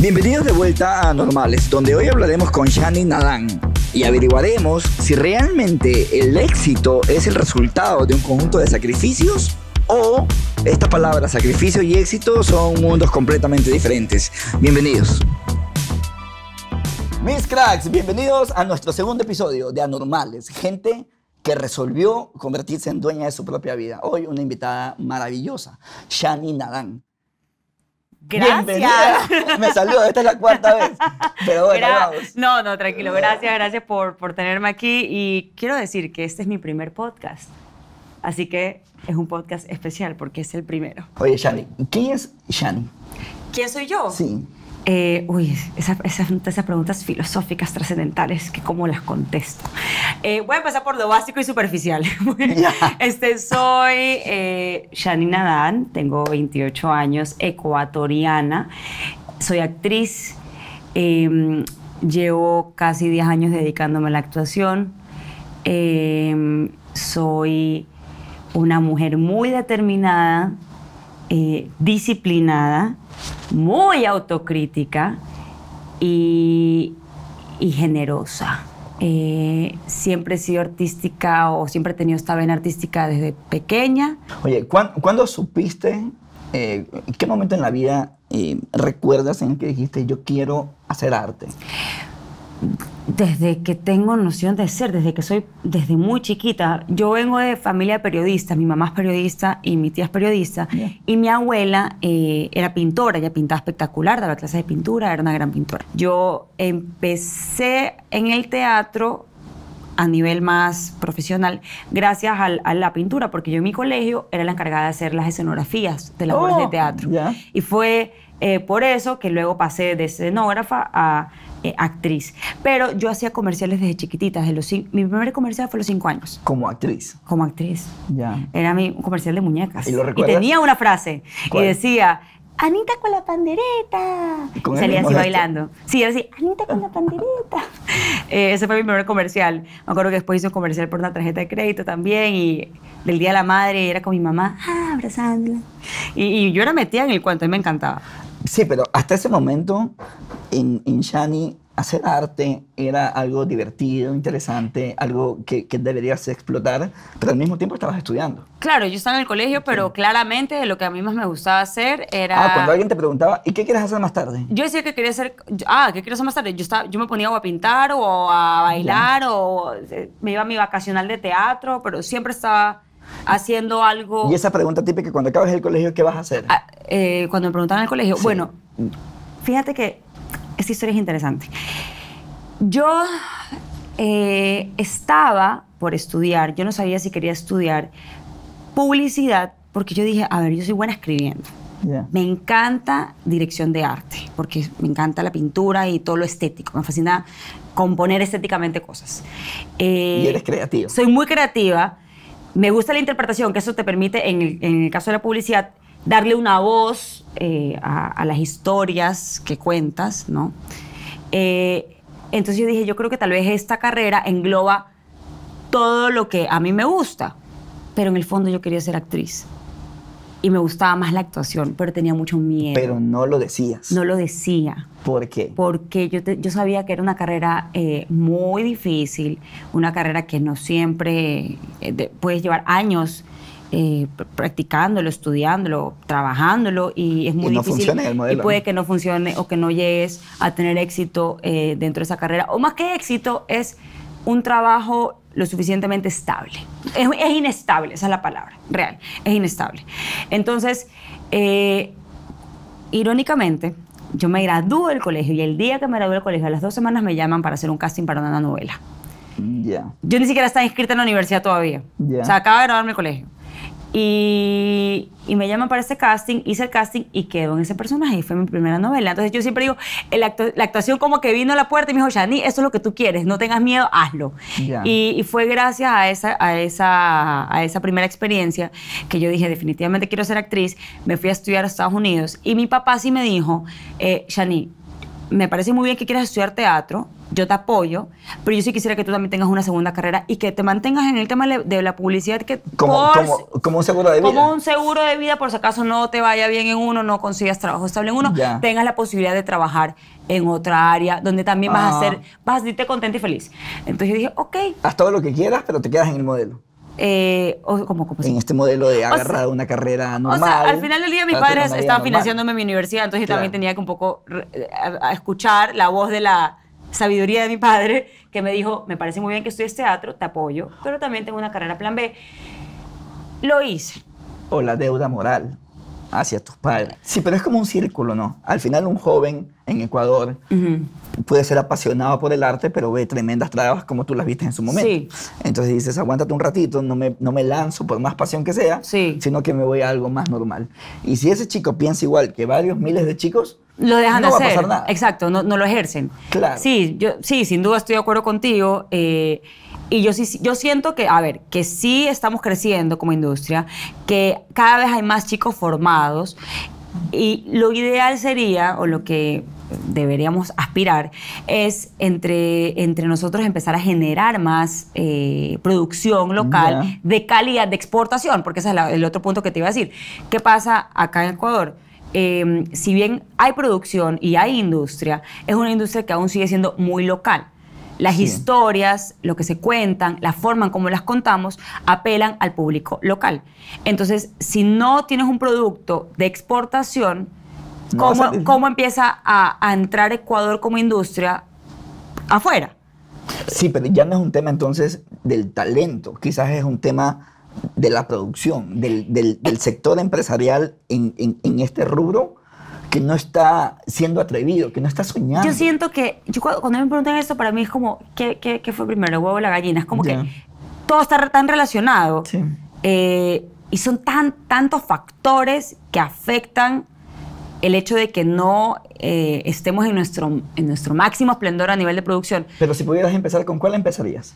Bienvenidos de vuelta a Anormales, donde hoy hablaremos con Shani Nadan y averiguaremos si realmente el éxito es el resultado de un conjunto de sacrificios o esta palabra sacrificio y éxito son mundos completamente diferentes. Bienvenidos. Mis cracks, bienvenidos a nuestro segundo episodio de Anormales, gente que resolvió convertirse en dueña de su propia vida. Hoy una invitada maravillosa, Shani Nadan Gracias. Me saludo, esta es la cuarta vez. Pero bueno, vamos. No, no, tranquilo. Gracias, gracias por, por tenerme aquí. Y quiero decir que este es mi primer podcast. Así que es un podcast especial porque es el primero. Oye, Shani, ¿quién es Shani? ¿Quién soy yo? Sí. Eh, uy, esas, preguntas filosóficas trascendentales, que cómo las contesto. Eh, voy a empezar por lo básico y superficial. este, soy eh, Shanina Dan, tengo 28 años, ecuatoriana, soy actriz, em, llevo casi 10 años dedicándome a la actuación, em, soy una mujer muy determinada, eh, disciplinada, muy autocrítica y, generosa. Eh, siempre he sido artística o siempre he tenido esta vena artística desde pequeña. Oye, ¿cuándo, supiste, eh, qué momento en la vida eh, recuerdas en que dijiste yo quiero hacer arte? desde que tengo noción de ser, desde que soy, desde muy chiquita. Yo vengo de familia de periodistas, mi mamá es periodista y mi tía es periodista, y mi abuela eh, era pintora, ella pintaba espectacular, daba clases de pintura, era una gran pintora. Yo empecé en el teatro a nivel más profesional gracias a la pintura, porque yo en mi colegio era la encargada de hacer las escenografías de la obra de oh, teatro. Y fue eh, por eso que luego pasé de escenógrafa a eh, actriz. Pero yo hacía comerciales desde chiquitita. mi primer comercial fue a los cinco años. ¿Como actriz? Como actriz. Ya. Era mi comercial de muñecas. ¿Y tenía una frase. Y decía... Anita con la pandereta. y salía así bailando. Sí, decía, Anita con la pandereta. Eh, ese fue mi primer comercial. Me acuerdo que después hice un comercial por una tarjeta de crédito también y del Día de la Madre era con mi mamá, ah, abrazándola. Y, y yo era metida en el cuento, a mí me encantaba. Sí, pero hasta ese momento en, en Shani hacer arte era algo divertido, interesante, algo que, que, deberías explotar, pero al mismo tiempo estabas estudiando. Claro, yo estaba en el colegio, pero claramente lo que a mí más me gustaba hacer era... Ah, cuando alguien te preguntaba, ¿y qué quieres hacer más tarde? Yo decía que quería hacer... Ah, ¿qué quiero hacer más tarde? Yo, estaba, yo me ponía a pintar o a bailar o eh, me iba a mi vacacional de teatro, pero siempre estaba haciendo algo. Y esa pregunta típica cuando acabas el colegio, ¿qué vas a hacer? Ah, eh, cuando me preguntaron en el colegio, bueno, mm. fíjate que esta historia es interesante. Yo eh, estaba por estudiar, yo no sabía si quería estudiar publicidad, porque yo dije, a ver, yo soy buena escribiendo. Me encanta dirección de arte, porque me encanta la pintura y todo lo estético. Me fascina componer estéticamente cosas. y eh, eres creativa. Soy muy creativa me gusta la interpretación que eso te permite, en el, caso de la publicidad, darle una voz eh, a, las historias que cuentas, ¿no? Eh, entonces yo dije, yo creo que tal vez esta carrera engloba todo lo que a mí me gusta, pero en el fondo yo quería ser actriz y me gustaba más la actuación, pero tenía mucho miedo. Pero no lo decías. No lo decía. ¿Por qué? Porque yo, yo sabía que era una carrera eh, muy difícil, una carrera que no siempre eh, puedes llevar años eh, practicándolo, estudiándolo, trabajándolo y es muy difícil. y puede que no funcione o que no llegues a tener éxito dentro de esa carrera. O más que éxito es un trabajo lo suficientemente estable. Es, es, inestable, esa es la palabra, real, es inestable. Entonces, eh, irónicamente, yo me gradúo del colegio y el día que me gradúo del colegio, a las dos semanas me llaman para hacer un casting para una novela. Ya. Yo ni siquiera estaba inscrita en la universidad todavía. O sea, acaba de graduarme el colegio. Y, me llaman para ese casting, hice el casting y quedó en ese personaje. Y fue mi primera novela. Entonces yo siempre digo, la actuación como que vino a la puerta y me dijo, Shani, eso es lo que tú quieres, no tengas miedo, hazlo. Y, fue gracias a esa, a, esa, primera experiencia que yo dije, definitivamente quiero ser actriz. Me fui a estudiar a Estados Unidos y mi papá sí me dijo, eh, Shani, me parece muy bien que quieras estudiar teatro, yo te apoyo, pero yo sí quisiera que tú también tengas una segunda carrera y que te mantengas en el tema de la publicidad que como, como, un seguro de vida. Como un seguro de vida, por si acaso no te vaya bien en uno, no consigas trabajo estable en uno, tengas la posibilidad de trabajar en otra área donde también vas a ah. ser, vas a irte contenta y feliz. Entonces yo dije, ok. Haz todo lo que quieras, pero te quedas en el modelo. Eh, ¿cómo, en este modelo de agarrar una carrera normal. O sea, al final del día mis padres estaban financiándome mi universidad, entonces yo también tenía que un poco escuchar la voz de la, sabiduría de mi padre, que me dijo, me parece muy bien que estudies teatro, te apoyo, pero también tengo una carrera plan B. Lo hice. O la deuda moral hacia tus padres. Sí, pero es como un círculo, ¿no? Al final un joven en Ecuador puede ser apasionado por el arte, pero ve tremendas trabas como tú las viste en su momento. Entonces dices, aguántate un ratito, no me, no me lanzo por más pasión que sea, sino que me voy a algo más normal. Y si ese chico piensa igual que varios miles de chicos, lo dejan de hacer. Exacto, no, lo ejercen. Claro. Sí, yo, sí, sin duda estoy de acuerdo contigo. Eh, y yo, sí, yo siento que, a ver, que sí estamos creciendo como industria, que cada vez hay más chicos formados. Y lo ideal sería, o lo que deberíamos aspirar es entre, entre nosotros empezar a generar más eh, producción local de calidad de exportación, porque ese es el otro punto que te iba a decir. ¿Qué pasa acá en Ecuador? Em, si bien hay producción y hay industria, es una industria que aún sigue siendo muy local. Las historias, lo que se cuentan, la forma en cómo las contamos, apelan al público local. Entonces, si no tienes un producto de exportación, ¿cómo, empieza a entrar Ecuador como industria afuera? Sí, pero ya no es un tema entonces del talento, quizás es un tema de la producción, del, sector empresarial en, este rubro que no está siendo atrevido, que no está soñando. Yo siento que, cuando me preguntan eso, para mí es como, ¿qué, fue primero, el huevo o la gallina? Es como que todo está tan relacionado. Eh, y son tan, tantos factores que afectan el hecho de que no eh, estemos en nuestro, en nuestro máximo esplendor a nivel de producción. Pero si pudieras empezar, ¿con cuál empezarías?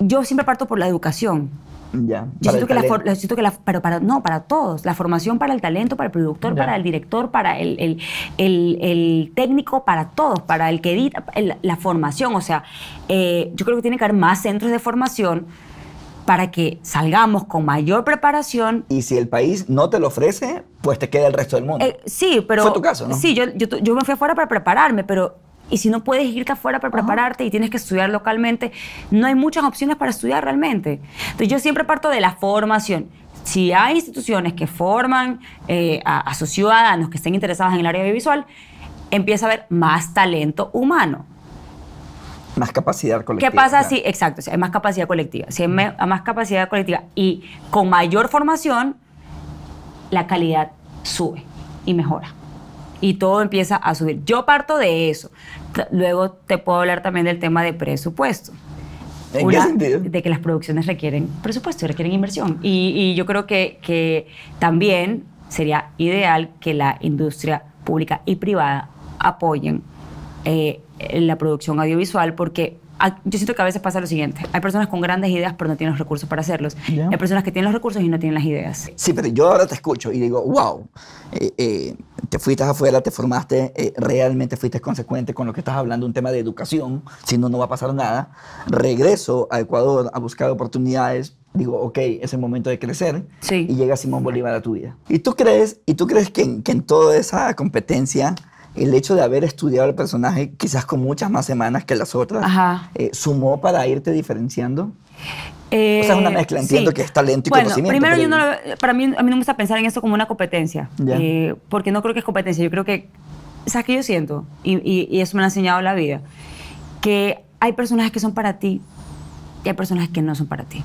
Yo siempre parto por la educación. Yo siento que, la, pero para, no, para todos, la formación para el talento, para el productor, para el director, para el, técnico, para todos, para el que edita, la formación, o sea, eh, yo creo que tiene que haber más centros de formación para que salgamos con mayor preparación. Y si el país no te lo ofrece, pues te queda el resto del mundo. Eh, sí, pero... Fue tu caso, ¿no? Sí, yo, yo me fui afuera para prepararme, pero y si no puedes irte afuera para prepararte y tienes que estudiar localmente, no hay muchas opciones para estudiar realmente. Entonces yo siempre parto de la formación. Si hay instituciones que forman eh, a, sus ciudadanos que estén interesados en el área audiovisual, empieza a haber más talento humano. Más capacidad colectiva. ¿Qué pasa si, exacto, hay más capacidad colectiva? Si hay más capacidad colectiva y con mayor formación, la calidad sube y mejora y todo empieza a subir. Yo parto de eso. Luego te puedo hablar también del tema de presupuesto. ¿En De que las producciones requieren presupuesto, requieren inversión. Y, yo creo que, también sería ideal que la industria pública y privada apoyen eh, la producción audiovisual porque yo siento que a veces pasa lo siguiente. Hay personas con grandes ideas, pero no tienen los recursos para hacerlos. Hay personas que tienen los recursos y no tienen las ideas. Sí, pero yo ahora te escucho y digo, wow, eh, eh, te fuiste afuera, te formaste, eh, realmente fuiste consecuente con lo que estás hablando, un tema de educación, si no, no va a pasar nada. Regreso a Ecuador a buscar oportunidades. Digo, ok, es el momento de crecer. Y llega Simón Bolívar a tu vida. ¿Y tú crees, y tú crees que, en, que en toda esa competencia el hecho de haber estudiado el personaje quizás con muchas más semanas que las otras, eh, ¿sumó para irte diferenciando? Eh, o sea, es una eh, mezcla, entiendo que es talento y bueno, conocimiento. Primero, yo no, para mí, a mí no me gusta pensar en eso como una competencia, eh, porque no creo que es competencia, yo creo que, ¿sabes qué yo siento? Y, y eso me lo ha enseñado la vida, que hay personajes que son para ti y hay personas que no son para ti.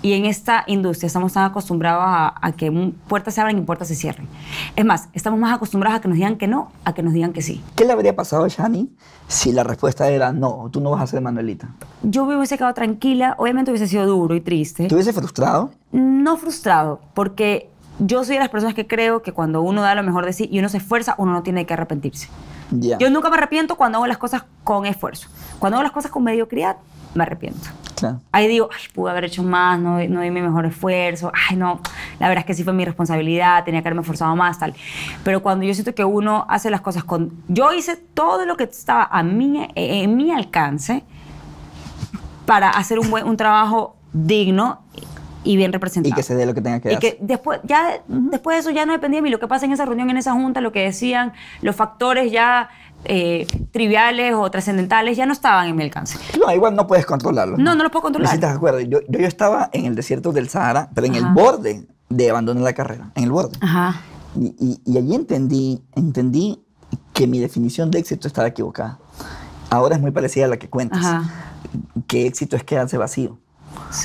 Y en esta industria estamos tan acostumbrados a, que puertas se abren y puertas se cierren. Es más, estamos más acostumbrados a que nos digan que no, a que nos digan que sí. ¿Qué le habría pasado a Shani si la respuesta era no, tú no vas a ser Manuelita? Yo me hubiese quedado tranquila, obviamente hubiese sido duro y triste. ¿Te hubiese frustrado? No frustrado, porque yo soy de las personas que creo que cuando uno da lo mejor de sí y uno se esfuerza, uno no tiene que arrepentirse. Yo nunca me arrepiento cuando hago las cosas con esfuerzo. Cuando hago las cosas con mediocridad, me arrepiento. Ahí digo, ay, pude haber hecho más, no, no di mi mejor esfuerzo, ay, no, la verdad es que sí fue mi responsabilidad, tenía que haberme esforzado más, tal. Pero cuando yo siento que uno hace las cosas con. Yo hice todo lo que estaba a mí, eh, en mi alcance para hacer un, buen, un trabajo digno y bien representado. Y que se dé lo que tenga que y Que después, ya, después de eso ya no dependía de mí lo que pasa en esa reunión, en esa junta, lo que decían, los factores ya eh, triviales o trascendentales ya no estaban en mi alcance. No, igual no puedes controlarlo. No, no, lo puedo controlar. Si te acuerdas, yo, yo, yo, estaba en el desierto del Sahara, pero en el borde de abandonar la carrera, en el borde. Ajá. Y, allí entendí, entendí que mi definición de éxito estaba equivocada. Ahora es muy parecida a la que cuentas. ¿Qué éxito es quedarse vacío.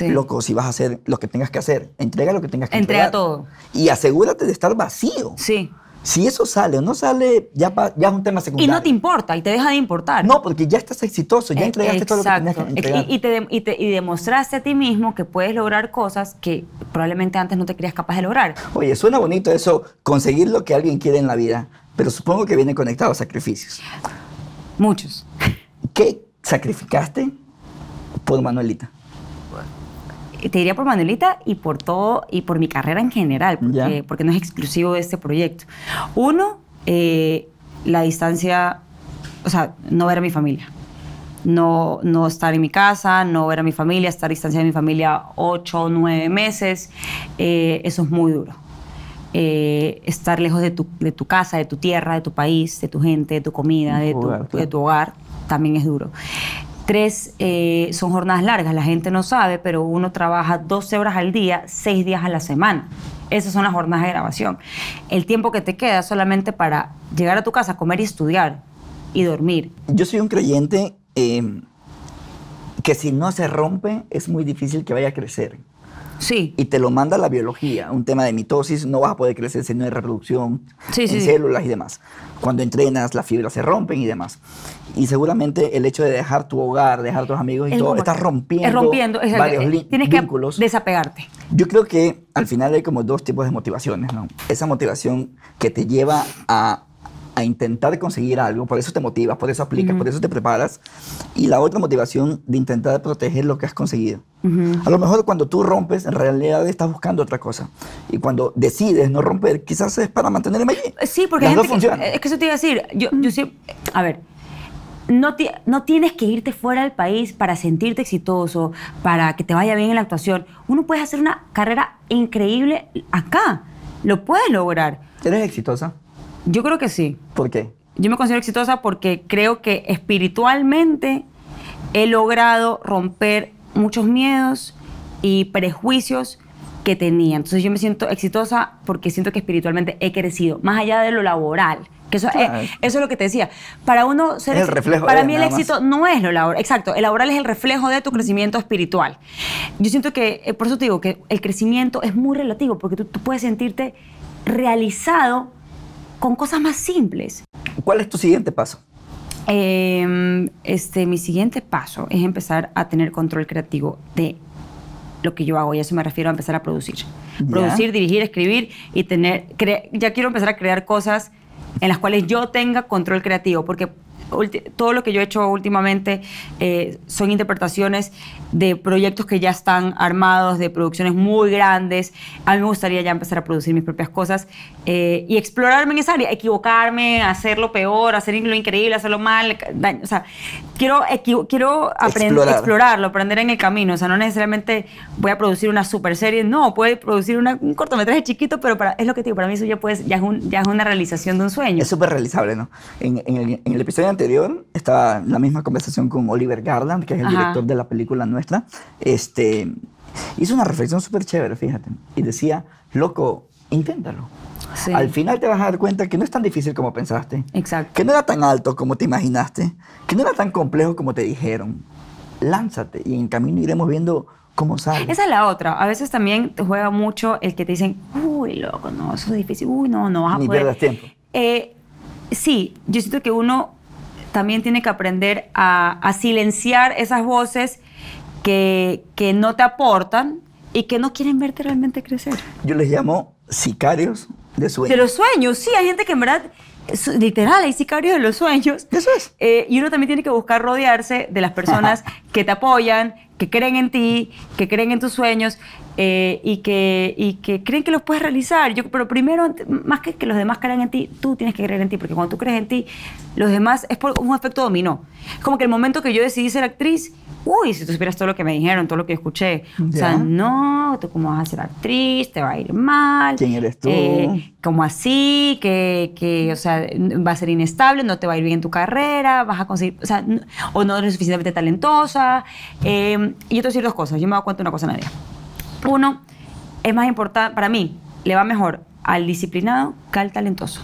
Loco, si vas a hacer lo que tengas que hacer, entrega lo que tengas que entregar. Entrega todo. Y asegúrate de estar vacío. Sí. Si eso sale o no sale, ya, es un tema secundario. Y no te importa, y te deja de importar. No, porque ya estás exitoso, ya eh, entregaste todo lo que tenías que entregar. Y, y, demostraste a ti mismo que puedes lograr cosas que probablemente antes no te creías capaz de lograr. Oye, suena bonito eso, conseguir lo que alguien quiere en la vida, pero supongo que viene conectado a sacrificios. Muchos. ¿Qué sacrificaste por Manuelita? te diría por Manuelita y por todo, y por mi carrera en general, porque, no es exclusivo de este proyecto. Uno, eh, la distancia, o sea, no ver a mi familia. No, no, estar en mi casa, no ver a mi familia, estar a distancia de mi familia ocho o nueve meses, eh, eso es muy duro. Eh, estar lejos de tu, de tu, casa, de tu tierra, de tu país, de tu gente, de tu comida, de de tu hogar, también es duro. Tres, eh, son jornadas largas, la gente no sabe, pero uno trabaja 12 horas al día, 6 días a la semana. Esas son las jornadas de grabación. El tiempo que te queda solamente para llegar a tu casa, comer y estudiar y dormir. Yo soy un creyente eh, que si no se rompe es muy difícil que vaya a crecer. Sí. Y te lo manda la biología, un tema de mitosis, no vas a poder crecer no de reproducción en células y demás. Cuando entrenas, las fibras se rompen y demás. Y seguramente el hecho de dejar tu hogar, dejar tus amigos y todo, estás rompiendo, es rompiendo varios eh, tienes que desapegarte. Yo creo que al final hay como dos tipos de motivaciones, ¿no? Esa motivación que te lleva a a intentar conseguir algo, por eso te motivas, por eso aplicas, por eso te preparas. Y la otra motivación de intentar proteger lo que has conseguido. A lo mejor cuando tú rompes, en realidad estás buscando otra cosa. Y cuando decides no romper, quizás es para el allí. Sí, porque es que eso te iba a decir. Yo, a ver, no, no, tienes que irte fuera del país para sentirte exitoso, para que te vaya bien en la actuación. Uno puede hacer una carrera increíble acá. Lo puedes lograr. ¿Eres exitosa? Yo creo que sí. ¿Por qué? Yo me considero exitosa porque creo que espiritualmente he logrado romper muchos miedos y prejuicios que tenía. Entonces yo me siento exitosa porque siento que espiritualmente he crecido, más allá de lo laboral. Que eso, es, eso lo que te decía. Para uno ser para mí el éxito no es lo laboral. Exacto, el laboral es el reflejo de tu crecimiento espiritual. Yo siento que, eh, por eso te digo que el crecimiento es muy relativo, porque tú puedes sentirte realizado con cosas más simples. ¿Cuál es tu siguiente paso? Em, este, mi siguiente paso es empezar a tener control creativo de lo que yo hago y a eso me refiero a empezar a producir. Producir, dirigir, escribir y tener... Ya quiero empezar a crear cosas en las cuales yo tenga control creativo, porque todo lo que yo he hecho últimamente eh, son interpretaciones de proyectos que ya están armados, de producciones muy grandes. A mí me gustaría ya empezar a producir mis propias cosas eh, y explorarme en esa área, equivocarme, hacerlo peor, hacer lo increíble, hacerlo mal. O sea, quiero, quiero aprender, explorarlo, aprender en el camino. O sea, no necesariamente voy a producir una super serie, no, puede producir un cortometraje chiquito, pero para, es lo que digo, para mí eso ya, ya, es ya es una realización de un sueño. Es súper realizable, ¿no? en el episodio anterior estaba en la misma conversación con Oliver Garland, que es el director de la película nuestra. Este, hizo una reflexión súper chévere, fíjate. Y decía, loco, inténtalo. Al final te vas a dar cuenta que no es tan difícil como pensaste. Exacto. Que no era tan alto como te imaginaste. Que no era tan complejo como te dijeron. Lánzate y en camino iremos viendo cómo sale. Esa es la otra. A veces también te juega mucho el que te dicen, uy, loco, no, eso es difícil. Uy, no, no vas a Ni poder. pierdas tiempo. Eh, sí, yo siento que uno también tiene que aprender a, silenciar esas voces que, que, no te aportan y que no quieren verte realmente crecer. Yo les llamo sicarios de sueños. De los sueños, sí, hay gente que en verdad, literal, hay sicarios de los sueños. Eso es. Eh, y uno también tiene que buscar rodearse de las personas que te apoyan, que creen en ti, que creen en tus sueños eh, y, que, y que creen que los puedes realizar. Yo, pero primero, más que que los demás crean en ti, tú tienes que creer en ti, porque cuando tú crees en ti, los demás es por un efecto dominó. Es como que el momento que yo decidí ser actriz, uy, si tú supieras todo lo que me dijeron, todo lo que escuché. O sea, no, tú cómo vas a ser actriz, te va a ir mal. ¿Quién eres tú? Eh, como así, que, o sea, va a ser inestable, no te va a ir bien tu carrera, vas a conseguir, o sea, no, o no eres suficientemente talentosa. Em, y yo te voy a decir dos cosas, yo me doy cuenta de una cosa, Nadia. Uno, es más importante, para mí, le va mejor al disciplinado que al talentoso.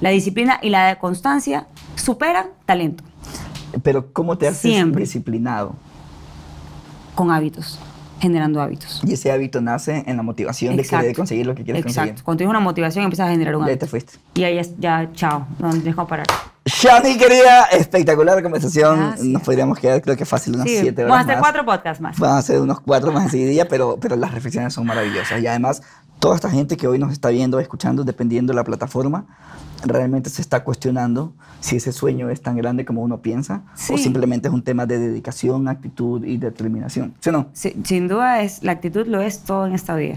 La disciplina y la constancia superan talento. Pero ¿cómo te haces disciplinado? Con hábitos, generando hábitos. Y ese hábito nace en la motivación Exacto. de querer conseguir lo que quieres Exacto. conseguir. Exacto. Cuando tienes una motivación empiezas a generar un hábito. Ya te fuiste. Y ahí ya, ya chao, no, tienes que parar. Shani, querida, espectacular conversación. Nos podríamos quedar, creo que fácil, unas 7 siete horas. Vamos a hacer cuatro podcasts más. Vamos a hacer unos cuatro más enseguida, pero, pero las reflexiones son maravillosas. Y además, toda esta gente que hoy nos está viendo, escuchando, dependiendo de la plataforma, realmente se está cuestionando si ese sueño es tan grande como uno piensa o simplemente es un tema de dedicación, actitud y determinación. ¿Sí o no? sin duda, es, la actitud lo es todo en esta vida.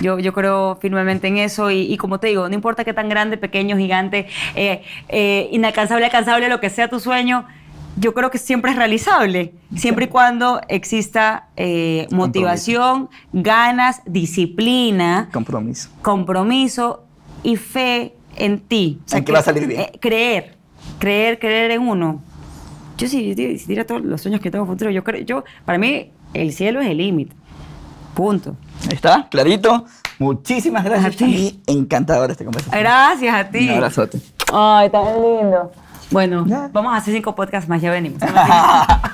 Yo, yo creo firmemente en eso y, como te digo, no importa qué tan grande, pequeño, gigante, eh, eh cansable, alcanzable, lo que sea tu sueño, yo creo que siempre es realizable, siempre y cuando exista eh, motivación, ganas, disciplina, compromiso. compromiso y fe en ti. en que, va a salir bien. Eh, creer, creer, creer en uno. Yo sí, si, diría todos los sueños que tengo futuro, yo creo, yo, para mí el cielo es el límite. Punto. Ahí está, clarito. Muchísimas gracias a ti. Encantador este conversación. Gracias a ti. Un abrazote. Ay, tan lindo. Bueno, vamos a hacer cinco podcasts más, ya venimos.